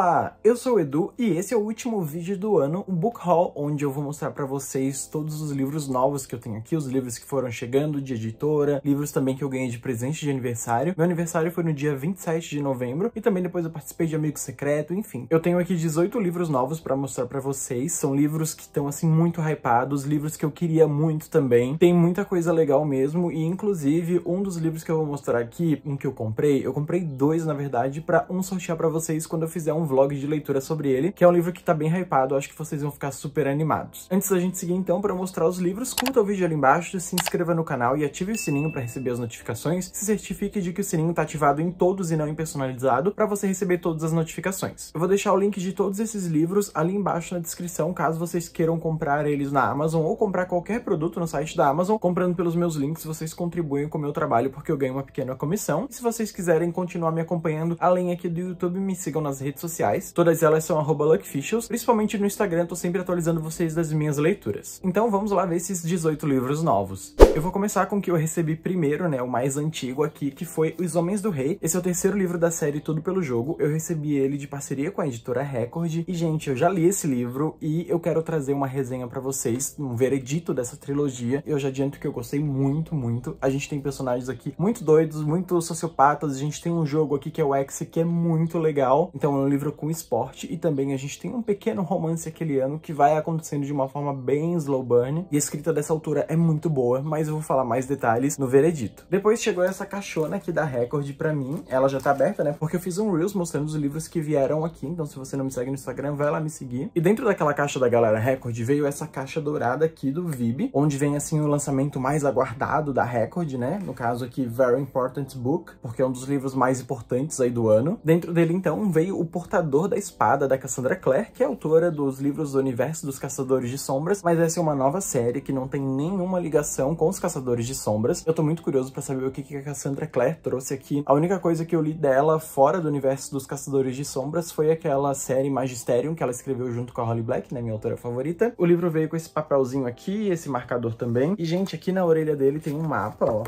Olá, eu sou o Edu e esse é o último vídeo do ano, um book haul, onde eu vou mostrar para vocês todos os livros novos que eu tenho aqui, os livros que foram chegando de editora, livros também que eu ganhei de presente de aniversário. Meu aniversário foi no dia 27 de novembro e também depois eu participei de Amigo Secreto, enfim. Eu tenho aqui 18 livros novos para mostrar para vocês, são livros que estão assim muito hypados, livros que eu queria muito também. Tem muita coisa legal mesmo e inclusive um dos livros que eu vou mostrar aqui, um que eu comprei, eu comprei dois na verdade para um sortear para vocês quando eu fizer um vlog de leitura sobre ele, que é um livro que tá bem hypado, acho que vocês vão ficar super animados. Antes da gente seguir então para mostrar os livros, curta o vídeo ali embaixo, se inscreva no canal e ative o sininho para receber as notificações, se certifique de que o sininho tá ativado em todos e não em personalizado, para você receber todas as notificações. Eu vou deixar o link de todos esses livros ali embaixo na descrição, caso vocês queiram comprar eles na Amazon ou comprar qualquer produto no site da Amazon, comprando pelos meus links, vocês contribuem com o meu trabalho porque eu ganho uma pequena comissão. E se vocês quiserem continuar me acompanhando além aqui do YouTube, me sigam nas redes sociais sociais, todas elas são luckficials, principalmente no Instagram, tô sempre atualizando vocês das minhas leituras. Então vamos lá ver esses 18 livros novos. Eu vou começar com o que eu recebi primeiro, né, o mais antigo aqui, que foi Os Homens do Rei. Esse é o terceiro livro da série Tudo Pelo Jogo, eu recebi ele de parceria com a editora Record, e gente, eu já li esse livro e eu quero trazer uma resenha para vocês, um veredito dessa trilogia, eu já adianto que eu gostei muito, muito. A gente tem personagens aqui muito doidos, muito sociopatas, a gente tem um jogo aqui que é o X, que é muito legal, então é um livro livro com esporte e também a gente tem um pequeno romance aquele ano que vai acontecendo de uma forma bem slow burn e a escrita dessa altura é muito boa, mas eu vou falar mais detalhes no veredito. Depois chegou essa caixona aqui da Record pra mim, ela já tá aberta, né? Porque eu fiz um Reels mostrando os livros que vieram aqui, então se você não me segue no Instagram, vai lá me seguir. E dentro daquela caixa da Galera Record veio essa caixa dourada aqui do Vib, onde vem assim o lançamento mais aguardado da Record, né? No caso aqui, Very Important Book, porque é um dos livros mais importantes aí do ano. Dentro dele, então, veio o portfólio Portador da Espada, da Cassandra Clare, que é autora dos livros do universo dos Caçadores de Sombras, mas essa é uma nova série que não tem nenhuma ligação com os Caçadores de Sombras. Eu tô muito curioso para saber o que, que a Cassandra Clare trouxe aqui. A única coisa que eu li dela fora do universo dos Caçadores de Sombras foi aquela série Magisterium que ela escreveu junto com a Holly Black, né, minha autora favorita. O livro veio com esse papelzinho aqui, esse marcador também. E, gente, aqui na orelha dele tem um mapa, ó,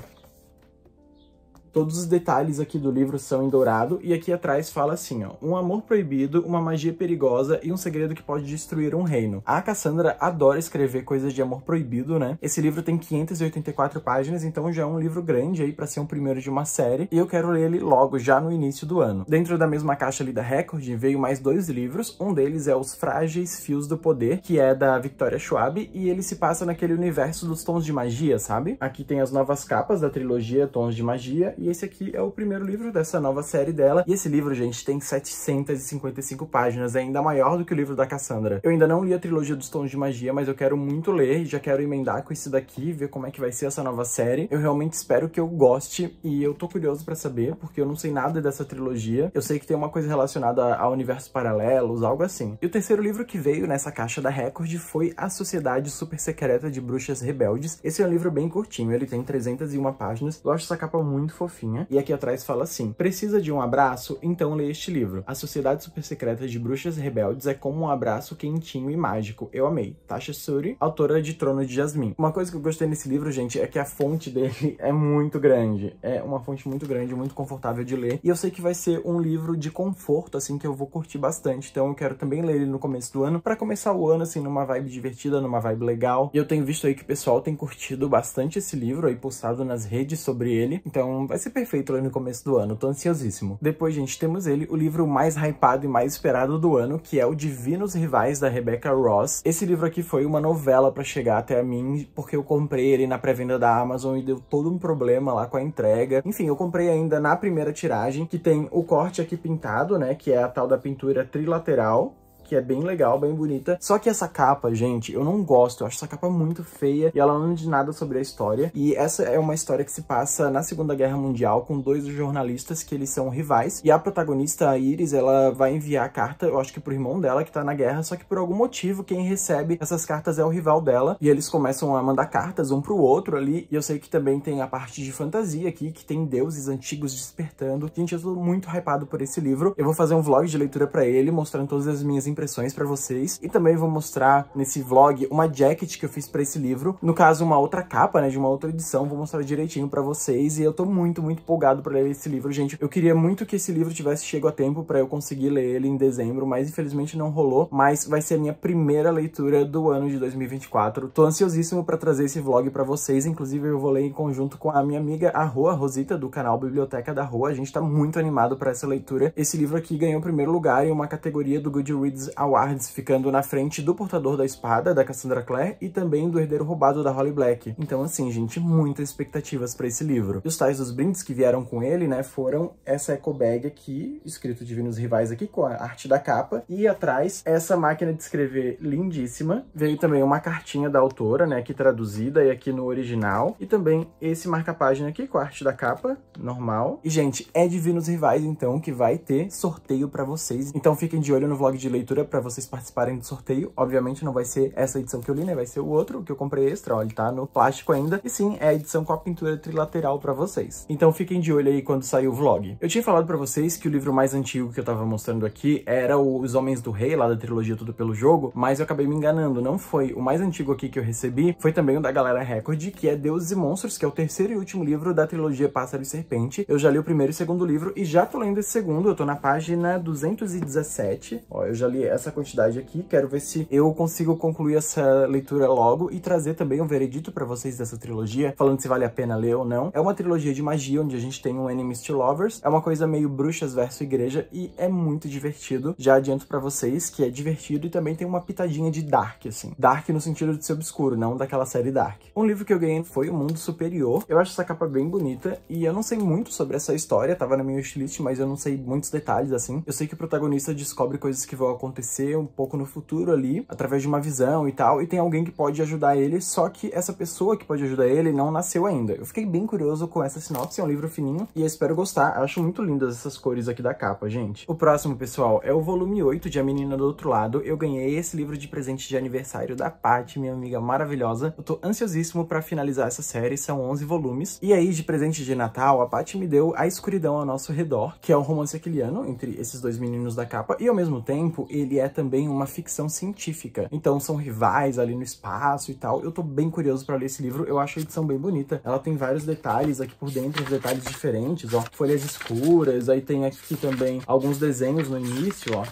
Todos os detalhes aqui do livro são em dourado e aqui atrás fala assim, ó: "Um amor proibido, uma magia perigosa e um segredo que pode destruir um reino". A Cassandra adora escrever coisas de amor proibido, né? Esse livro tem 584 páginas, então já é um livro grande aí para ser um primeiro de uma série, e eu quero ler ele logo já no início do ano. Dentro da mesma caixa ali da Record veio mais dois livros, um deles é Os Frágeis Fios do Poder, que é da Victoria Schwab, e ele se passa naquele universo dos tons de magia, sabe? Aqui tem as novas capas da trilogia Tons de Magia e esse aqui é o primeiro livro dessa nova série dela. E esse livro, gente, tem 755 páginas, é ainda maior do que o livro da Cassandra. Eu ainda não li a trilogia dos Tons de Magia, mas eu quero muito ler e já quero emendar com esse daqui, ver como é que vai ser essa nova série. Eu realmente espero que eu goste e eu tô curioso pra saber, porque eu não sei nada dessa trilogia. Eu sei que tem uma coisa relacionada a universos paralelos, algo assim. E o terceiro livro que veio nessa caixa da Record foi A Sociedade Super Secreta de Bruxas Rebeldes. Esse é um livro bem curtinho, ele tem 301 páginas. Eu acho essa capa muito fofinha fofinha. E aqui atrás fala assim: Precisa de um abraço? Então lê este livro. A Sociedade Super Secreta de Bruxas Rebeldes é como um abraço quentinho e mágico. Eu amei. Tasha Suri, autora de Trono de Jasmine. Uma coisa que eu gostei nesse livro, gente, é que a fonte dele é muito grande. É uma fonte muito grande, muito confortável de ler. E eu sei que vai ser um livro de conforto, assim, que eu vou curtir bastante. Então eu quero também ler ele no começo do ano, para começar o ano, assim, numa vibe divertida, numa vibe legal. E eu tenho visto aí que o pessoal tem curtido bastante esse livro aí, postado nas redes sobre ele. Então vai ser perfeito lá no começo do ano, tô ansiosíssimo. Depois, gente, temos ele, o livro mais hypado e mais esperado do ano, que é o Divinos Rivais, da Rebecca Ross. Esse livro aqui foi uma novela para chegar até a mim, porque eu comprei ele na pré-venda da Amazon e deu todo um problema lá com a entrega. Enfim, eu comprei ainda na primeira tiragem, que tem o corte aqui pintado, né, que é a tal da pintura trilateral, que é bem legal, bem bonita. Só que essa capa, gente, eu não gosto. Eu acho essa capa muito feia e ela não diz nada sobre a história. E essa é uma história que se passa na Segunda Guerra Mundial com dois jornalistas que eles são rivais. E a protagonista, a Iris, ela vai enviar a carta, eu acho que pro irmão dela que tá na guerra, só que por algum motivo quem recebe essas cartas é o rival dela. E eles começam a mandar cartas um pro outro ali. E eu sei que também tem a parte de fantasia aqui, que tem deuses antigos despertando. Gente, eu tô muito hypado por esse livro. Eu vou fazer um vlog de leitura pra ele, mostrando todas as minhas impressões impressões para vocês. E também vou mostrar nesse vlog uma jacket que eu fiz para esse livro. No caso, uma outra capa, né, de uma outra edição. Vou mostrar direitinho para vocês. E eu tô muito, muito empolgado para ler esse livro, gente. Eu queria muito que esse livro tivesse chego a tempo para eu conseguir ler ele em dezembro, mas infelizmente não rolou. Mas vai ser a minha primeira leitura do ano de 2024. Tô ansiosíssimo para trazer esse vlog para vocês. Inclusive, eu vou ler em conjunto com a minha amiga, a rua Rosita, do canal Biblioteca da Rua A gente tá muito animado para essa leitura. Esse livro aqui ganhou o primeiro lugar em uma categoria do Goodreads a Wards ficando na frente do Portador da Espada, da Cassandra Clare, e também do Herdeiro Roubado, da Holly Black. Então, assim, gente, muitas expectativas para esse livro. E os tais dos brindes que vieram com ele, né, foram essa eco bag aqui, escrito Divinos Rivais aqui, com a arte da capa, e atrás essa máquina de escrever lindíssima. Veio também uma cartinha da autora, né, aqui traduzida e aqui no original, e também esse marca-página aqui com a arte da capa, normal. E, gente, é Divinos Rivais, então, que vai ter sorteio para vocês. Então fiquem de olho no vlog de leitura assinatura para vocês participarem do sorteio. Obviamente não vai ser essa edição que eu li, né? Vai ser o outro que eu comprei extra, ó, ele tá no plástico ainda. E sim, é a edição com a pintura trilateral para vocês. Então fiquem de olho aí quando sair o vlog. Eu tinha falado para vocês que o livro mais antigo que eu tava mostrando aqui era Os Homens do Rei, lá da trilogia Tudo Pelo Jogo, mas eu acabei me enganando, não foi. O mais antigo aqui que eu recebi foi também o da Galera Record, que é Deuses e Monstros, que é o terceiro e último livro da trilogia Pássaro e Serpente. Eu já li o primeiro e o segundo livro e já tô lendo esse segundo, eu tô na página 217. Ó, eu já li essa quantidade aqui. Quero ver se eu consigo concluir essa leitura logo e trazer também um veredito para vocês dessa trilogia, falando se vale a pena ler ou não. É uma trilogia de magia, onde a gente tem um Enemies to Lovers. É uma coisa meio bruxas versus igreja e é muito divertido. Já adianto para vocês que é divertido e também tem uma pitadinha de dark, assim. Dark no sentido de ser obscuro, não daquela série dark. Um livro que eu ganhei foi O Mundo Superior. Eu acho essa capa bem bonita e eu não sei muito sobre essa história, tava na minha wishlist, mas eu não sei muitos detalhes, assim. Eu sei que o protagonista descobre coisas que vão acontecer acontecer um pouco no futuro ali, através de uma visão e tal, e tem alguém que pode ajudar ele, só que essa pessoa que pode ajudar ele não nasceu ainda. Eu fiquei bem curioso com essa sinopse, é um livro fininho, e eu espero gostar. Acho muito lindas essas cores aqui da capa, gente. O próximo, pessoal, é o volume 8 de A Menina do Outro Lado. Eu ganhei esse livro de presente de aniversário da Paty, minha amiga maravilhosa. Eu tô ansiosíssimo para finalizar essa série, são 11 volumes. E aí, de presente de Natal, a Paty me deu A Escuridão ao Nosso Redor, que é um romance aquiliano entre esses dois meninos da capa, e ao mesmo tempo, ele é também uma ficção científica. Então são rivais ali no espaço e tal. Eu tô bem curioso para ler esse livro, eu acho a edição bem bonita. Ela tem vários detalhes aqui por dentro, detalhes diferentes, ó. Folhas escuras, aí tem aqui também alguns desenhos no início, ó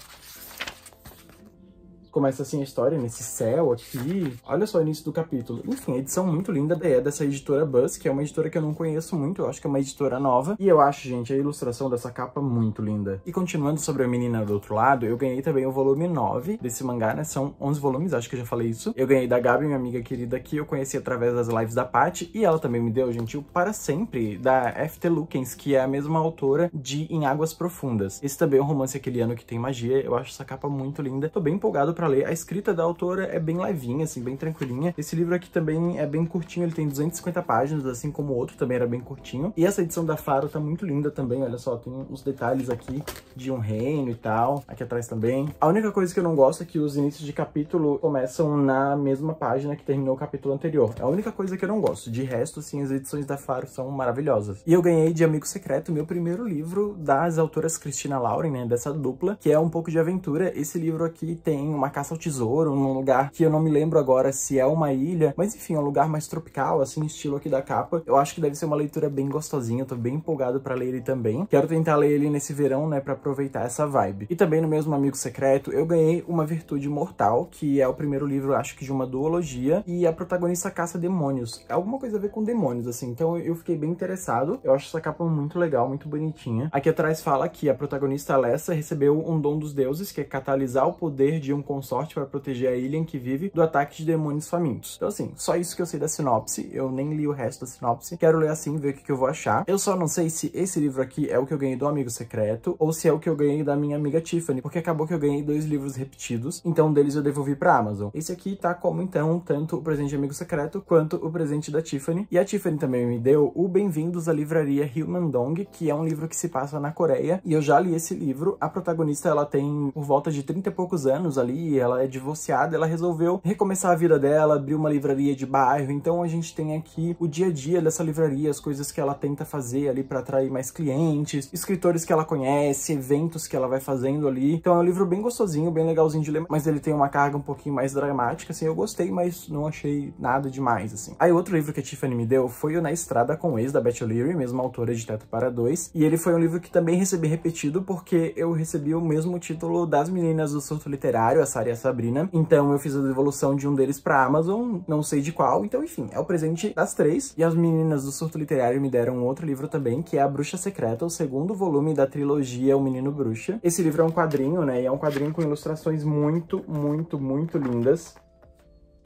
Começa assim a história nesse céu aqui. Olha só o início do capítulo. Enfim, a edição muito linda é dessa editora Buzz, que é uma editora que eu não conheço muito, eu acho que é uma editora nova. E eu acho, gente, a ilustração dessa capa muito linda. E continuando sobre a menina do outro lado, eu ganhei também o volume 9 desse mangá, né? São 11 volumes, acho que eu já falei isso. Eu ganhei da Gabi, minha amiga querida, que eu conheci através das lives da Paty, e ela também me deu, gente, o Para Sempre, da F.T. Lukens, que é a mesma autora de Em Águas Profundas. Esse também é um romance aquele ano que tem magia, eu acho essa capa muito linda. Tô bem empolgado para ler. A escrita da autora é bem levinha, assim, bem tranquilinha. Esse livro aqui também é bem curtinho, ele tem 250 páginas, assim como o outro também era bem curtinho. E essa edição da Faro tá muito linda também, olha só, tem uns detalhes aqui de um reino e tal, aqui atrás também. A única coisa que eu não gosto é que os inícios de capítulo começam na mesma página que terminou o capítulo anterior. É a única coisa que eu não gosto. De resto, assim, as edições da Faro são maravilhosas. E eu ganhei de Amigo Secreto meu primeiro livro das autoras Cristina Lauren, né, dessa dupla, que é um pouco de aventura. Esse livro aqui tem uma uma caça ao tesouro, num lugar que eu não me lembro agora se é uma ilha, mas enfim, é um lugar mais tropical, assim, estilo aqui da capa. Eu acho que deve ser uma leitura bem gostosinha, eu tô bem empolgado pra ler ele também. Quero tentar ler ele nesse verão, né, pra aproveitar essa vibe. E também no mesmo Amigo Secreto, eu ganhei Uma Virtude Mortal, que é o primeiro livro, acho que de uma duologia, e a protagonista caça demônios. É alguma coisa a ver com demônios, assim, então eu fiquei bem interessado. Eu acho essa capa muito legal, muito bonitinha. Aqui atrás fala que a protagonista Alessa recebeu um dom dos deuses, que é catalisar o poder de um consorte para proteger a ilha em que vive do ataque de demônios famintos. Então assim, só isso que eu sei da sinopse, eu nem li o resto da sinopse, quero ler assim, ver o que, que eu vou achar. Eu só não sei se esse livro aqui é o que eu ganhei do Amigo Secreto ou se é o que eu ganhei da minha amiga Tiffany, porque acabou que eu ganhei dois livros repetidos, então um deles eu devolvi pra Amazon. Esse aqui tá como então, tanto o presente de Amigo Secreto quanto o presente da Tiffany. E a Tiffany também me deu o Bem-vindos à Livraria Hyundong, que é um livro que se passa na Coreia, e eu já li esse livro. A protagonista, ela tem por volta de 30 e poucos anos ali, ela é divorciada, ela resolveu recomeçar a vida dela, abrir uma livraria de bairro. Então a gente tem aqui o dia a dia dessa livraria, as coisas que ela tenta fazer ali para atrair mais clientes, escritores que ela conhece, eventos que ela vai fazendo ali. Então é um livro bem gostosinho, bem legalzinho de ler, mas ele tem uma carga um pouquinho mais dramática, assim. Eu gostei, mas não achei nada demais, assim. Aí outro livro que a Tiffany me deu foi o Na Estrada com o Ex, da Beth O'Leary, mesma autora de Teto para Dois. E ele foi um livro que também recebi repetido porque eu recebi o mesmo título das meninas do surto literário, essa e a Sabrina. Então eu fiz a devolução de um deles pra Amazon, não sei de qual. Então, enfim, é o presente das três. E as meninas do Surto Literário me deram um outro livro também, que é A Bruxa Secreta, o segundo volume da trilogia O Menino Bruxa. Esse livro é um quadrinho, né? E é um quadrinho com ilustrações muito, muito, muito lindas.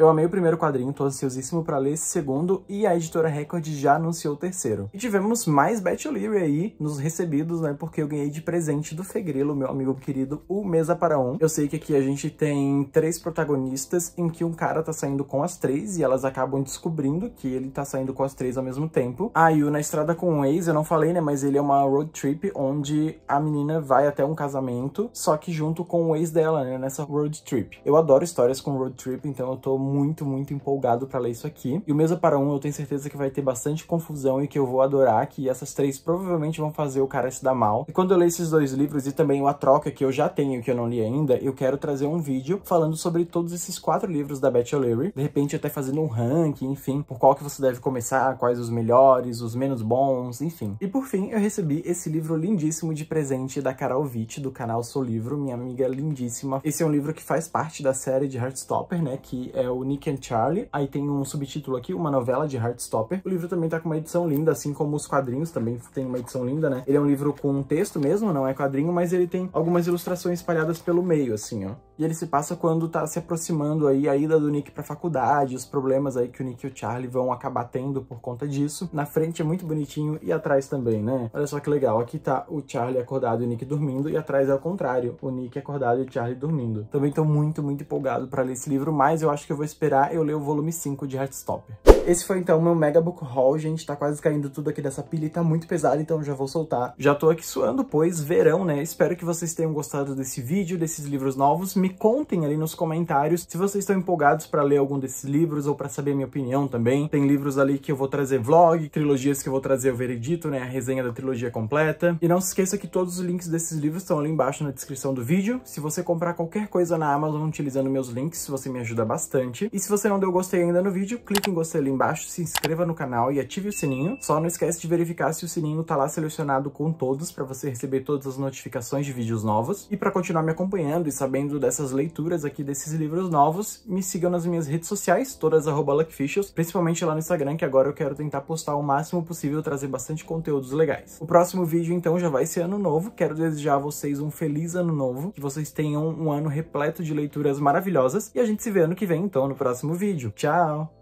Eu amei o primeiro quadrinho, tô ansiosíssimo para ler esse segundo e a editora Record já anunciou o terceiro. E tivemos mais Betty O'Leary aí nos recebidos, né? Porque eu ganhei de presente do Fegrilo, meu amigo querido, o Mesa para Um. Eu sei que aqui a gente tem três protagonistas em que um cara tá saindo com as três e elas acabam descobrindo que ele tá saindo com as três ao mesmo tempo. A Yu na estrada com um ex, eu não falei, né? Mas ele é uma road trip onde a menina vai até um casamento, só que junto com o ex dela, né? Nessa road trip. Eu adoro histórias com road trip, então eu tô muito, muito empolgado para ler isso aqui. E o Mesa para Um eu tenho certeza que vai ter bastante confusão e que eu vou adorar, que essas três provavelmente vão fazer o cara se dar mal. E quando eu ler esses dois livros e também o A Troca, que eu já tenho que eu não li ainda, eu quero trazer um vídeo falando sobre todos esses quatro livros da Betty O'Leary. De repente até fazendo um ranking, enfim, por qual que você deve começar, quais os melhores, os menos bons, enfim. E por fim, eu recebi esse livro lindíssimo de presente da Carol Witt, do canal Sou Livro, minha amiga lindíssima. Esse é um livro que faz parte da série de Heartstopper, né, que é o Nick and Charlie. Aí tem um subtítulo aqui, uma novela de Heartstopper. O livro também tá com uma edição linda, assim como os quadrinhos também tem uma edição linda, né? Ele é um livro com texto mesmo, não é quadrinho, mas ele tem algumas ilustrações espalhadas pelo meio, assim, ó ele se passa quando tá se aproximando aí a ida do Nick pra faculdade, os problemas aí que o Nick e o Charlie vão acabar tendo por conta disso. Na frente é muito bonitinho e atrás também, né? Olha só que legal, aqui tá o Charlie acordado e o Nick dormindo, e atrás é o contrário, o Nick acordado e o Charlie dormindo. Também tô muito, muito empolgado pra ler esse livro, mas eu acho que eu vou esperar eu ler o volume 5 de Heartstopper. Esse foi então o meu Mega Book Haul, gente, tá quase caindo tudo aqui dessa pilha e tá muito pesado, então já vou soltar. Já tô aqui suando, pois, verão, né? Espero que vocês tenham gostado desse vídeo, desses livros novos. Me contem ali nos comentários se vocês estão empolgados para ler algum desses livros ou para saber a minha opinião também. Tem livros ali que eu vou trazer vlog, trilogias que eu vou trazer o veredito, né, a resenha da trilogia completa. E não se esqueça que todos os links desses livros estão ali embaixo na descrição do vídeo. Se você comprar qualquer coisa na Amazon utilizando meus links, você me ajuda bastante. E se você não deu gostei ainda no vídeo, clique em gostei ali embaixo, se inscreva no canal e ative o sininho. Só não esquece de verificar se o sininho tá lá selecionado com todos para você receber todas as notificações de vídeos novos. E para continuar me acompanhando e sabendo dessa dessas leituras aqui desses livros novos, me sigam nas minhas redes sociais, todas arroba principalmente lá no Instagram, que agora eu quero tentar postar o máximo possível, trazer bastante conteúdos legais. O próximo vídeo, então, já vai ser ano novo. Quero desejar a vocês um feliz ano novo, que vocês tenham um ano repleto de leituras maravilhosas, e a gente se vê ano que vem, então, no próximo vídeo. Tchau!